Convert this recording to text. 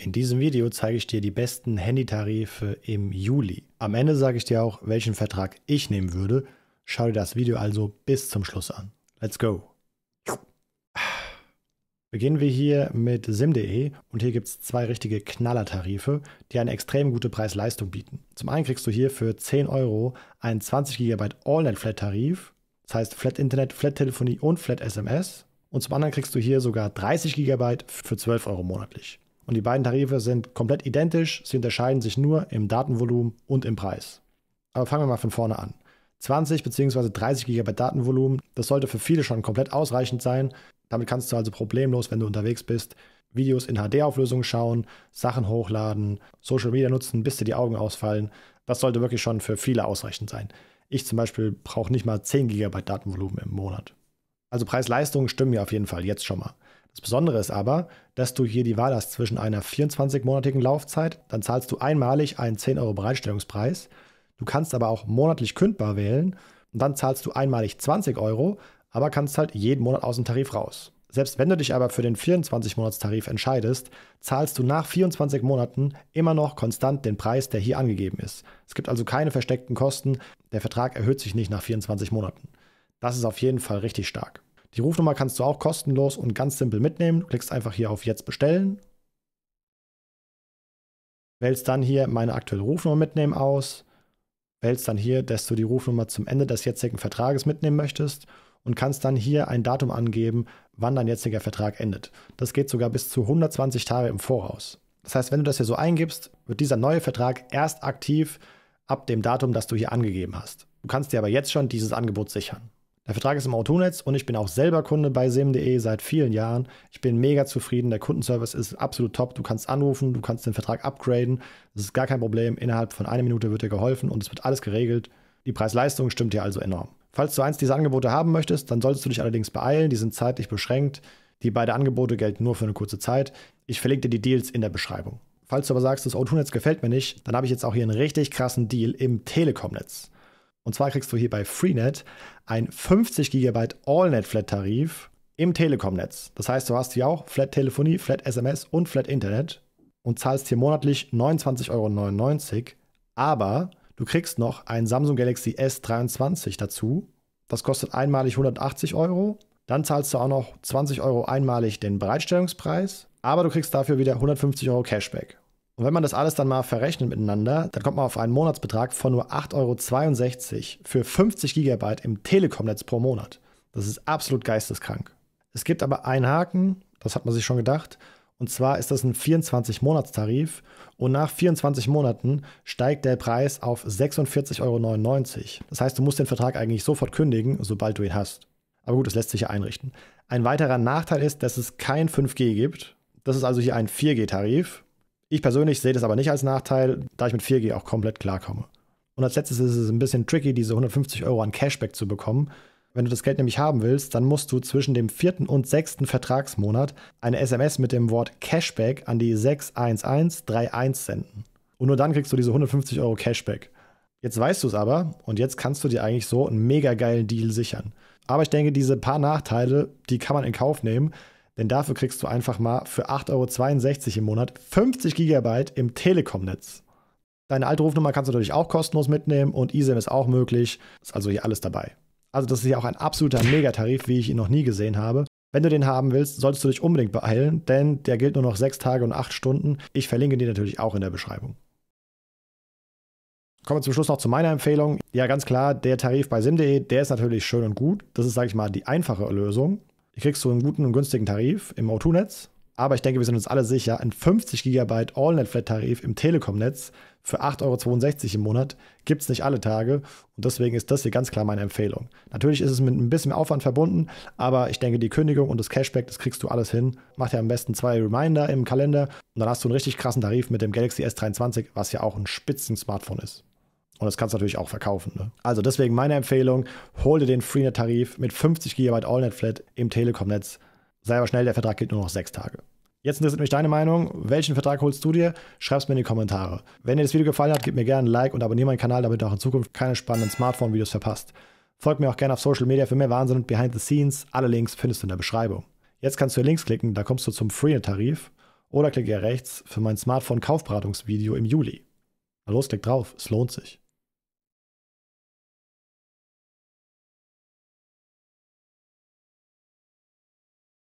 In diesem Video zeige ich dir die besten Handytarife im Juli. Am Ende sage ich dir auch, welchen Vertrag ich nehmen würde. Schau dir das Video also bis zum Schluss an. Let's go! Beginnen wir hier mit sim.de und hier gibt es zwei richtige Knallertarife, die eine extrem gute Preis-Leistung bieten. Zum einen kriegst du hier für 10 Euro einen 20 GB Allnet-Flat-Tarif, das heißt Flat-Internet, Flat-Telefonie und Flat-SMS. Und zum anderen kriegst du hier sogar 30 GB für 12 Euro monatlich und die beiden Tarife sind komplett identisch, sie unterscheiden sich nur im Datenvolumen und im Preis. Aber fangen wir mal von vorne an. 20 bzw. 30 GB Datenvolumen, das sollte für viele schon komplett ausreichend sein. Damit kannst du also problemlos, wenn du unterwegs bist, Videos in HD-Auflösung schauen, Sachen hochladen, Social Media nutzen, bis dir die Augen ausfallen. Das sollte wirklich schon für viele ausreichend sein. Ich zum Beispiel brauche nicht mal 10 GB Datenvolumen im Monat. Also Preis-Leistung stimmen mir auf jeden Fall jetzt schon mal. Das Besondere ist aber, dass du hier die Wahl hast zwischen einer 24-monatigen Laufzeit, dann zahlst du einmalig einen 10 Euro Bereitstellungspreis. Du kannst aber auch monatlich kündbar wählen und dann zahlst du einmalig 20 Euro, aber kannst halt jeden Monat aus dem Tarif raus. Selbst wenn du dich aber für den 24 monatstarif entscheidest, zahlst du nach 24 Monaten immer noch konstant den Preis, der hier angegeben ist. Es gibt also keine versteckten Kosten, der Vertrag erhöht sich nicht nach 24 Monaten. Das ist auf jeden Fall richtig stark. Die Rufnummer kannst du auch kostenlos und ganz simpel mitnehmen. Du klickst einfach hier auf Jetzt bestellen. Wählst dann hier meine aktuelle Rufnummer mitnehmen aus. Wählst dann hier, dass du die Rufnummer zum Ende des jetzigen Vertrages mitnehmen möchtest und kannst dann hier ein Datum angeben, wann dein jetziger Vertrag endet. Das geht sogar bis zu 120 Tage im Voraus. Das heißt, wenn du das hier so eingibst, wird dieser neue Vertrag erst aktiv ab dem Datum, das du hier angegeben hast. Du kannst dir aber jetzt schon dieses Angebot sichern. Der Vertrag ist im Autonetz und ich bin auch selber Kunde bei sim.de seit vielen Jahren. Ich bin mega zufrieden. Der Kundenservice ist absolut top. Du kannst anrufen, du kannst den Vertrag upgraden. Das ist gar kein Problem. Innerhalb von einer Minute wird dir geholfen und es wird alles geregelt. Die Preis-Leistung stimmt dir also enorm. Falls du eins dieser Angebote haben möchtest, dann solltest du dich allerdings beeilen. Die sind zeitlich beschränkt. Die beiden Angebote gelten nur für eine kurze Zeit. Ich verlinke dir die Deals in der Beschreibung. Falls du aber sagst, das O2-Netz gefällt mir nicht, dann habe ich jetzt auch hier einen richtig krassen Deal im Telekom-Netz. Und zwar kriegst du hier bei Freenet ein 50 GB AllNet-Flat-Tarif im Telekom-Netz. Das heißt, du hast hier auch Flat-Telefonie, Flat-SMS und Flat-Internet und zahlst hier monatlich 29,99 Euro. Aber du kriegst noch ein Samsung Galaxy S23 dazu. Das kostet einmalig 180 Euro. Dann zahlst du auch noch 20 Euro einmalig den Bereitstellungspreis. Aber du kriegst dafür wieder 150 Euro Cashback. Und wenn man das alles dann mal verrechnet miteinander, dann kommt man auf einen Monatsbetrag von nur 8,62 Euro für 50 Gigabyte im Telekom-Netz pro Monat. Das ist absolut geisteskrank. Es gibt aber einen Haken, das hat man sich schon gedacht. Und zwar ist das ein 24-Monats-Tarif und nach 24 Monaten steigt der Preis auf 46,99 Euro. Das heißt, du musst den Vertrag eigentlich sofort kündigen, sobald du ihn hast. Aber gut, das lässt sich ja einrichten. Ein weiterer Nachteil ist, dass es kein 5G gibt. Das ist also hier ein 4G-Tarif ich persönlich sehe das aber nicht als Nachteil, da ich mit 4G auch komplett klarkomme. Und als letztes ist es ein bisschen tricky, diese 150 Euro an Cashback zu bekommen. Wenn du das Geld nämlich haben willst, dann musst du zwischen dem vierten und sechsten Vertragsmonat eine SMS mit dem Wort Cashback an die 61131 senden. Und nur dann kriegst du diese 150 Euro Cashback. Jetzt weißt du es aber und jetzt kannst du dir eigentlich so einen mega geilen Deal sichern. Aber ich denke, diese paar Nachteile, die kann man in Kauf nehmen. Denn dafür kriegst du einfach mal für 8,62 Euro im Monat 50 GB im Telekom-Netz. Deine alte Rufnummer kannst du natürlich auch kostenlos mitnehmen und eSIM ist auch möglich. Ist also hier alles dabei. Also das ist ja auch ein absoluter Megatarif, wie ich ihn noch nie gesehen habe. Wenn du den haben willst, solltest du dich unbedingt beeilen, denn der gilt nur noch 6 Tage und 8 Stunden. Ich verlinke den natürlich auch in der Beschreibung. Kommen wir zum Schluss noch zu meiner Empfehlung. Ja, ganz klar, der Tarif bei sim.de, der ist natürlich schön und gut. Das ist, sage ich mal, die einfache Lösung. Die kriegst du einen guten und günstigen Tarif im O2-Netz. Aber ich denke, wir sind uns alle sicher, ein 50 GB All-Net-Flat-Tarif im Telekom-Netz für 8,62 Euro im Monat gibt es nicht alle Tage. Und deswegen ist das hier ganz klar meine Empfehlung. Natürlich ist es mit ein bisschen Aufwand verbunden, aber ich denke, die Kündigung und das Cashback, das kriegst du alles hin. Mach dir am besten zwei Reminder im Kalender und dann hast du einen richtig krassen Tarif mit dem Galaxy S23, was ja auch ein Spitzen-Smartphone ist. Und das kannst du natürlich auch verkaufen. Ne? Also deswegen meine Empfehlung, hol dir den Freenet-Tarif mit 50 GB AllNet-Flat im Telekom-Netz. Sei aber schnell, der Vertrag geht nur noch sechs Tage. Jetzt interessiert mich deine Meinung. Welchen Vertrag holst du dir? Schreib es mir in die Kommentare. Wenn dir das Video gefallen hat, gib mir gerne ein Like und abonniere meinen Kanal, damit du auch in Zukunft keine spannenden Smartphone-Videos verpasst. Folg mir auch gerne auf Social Media für mehr Wahnsinn und Behind the Scenes. Alle Links findest du in der Beschreibung. Jetzt kannst du hier links klicken, da kommst du zum Freenet-Tarif. Oder klicke hier rechts für mein Smartphone-Kaufberatungsvideo im Juli. Na los, klick drauf, es lohnt sich.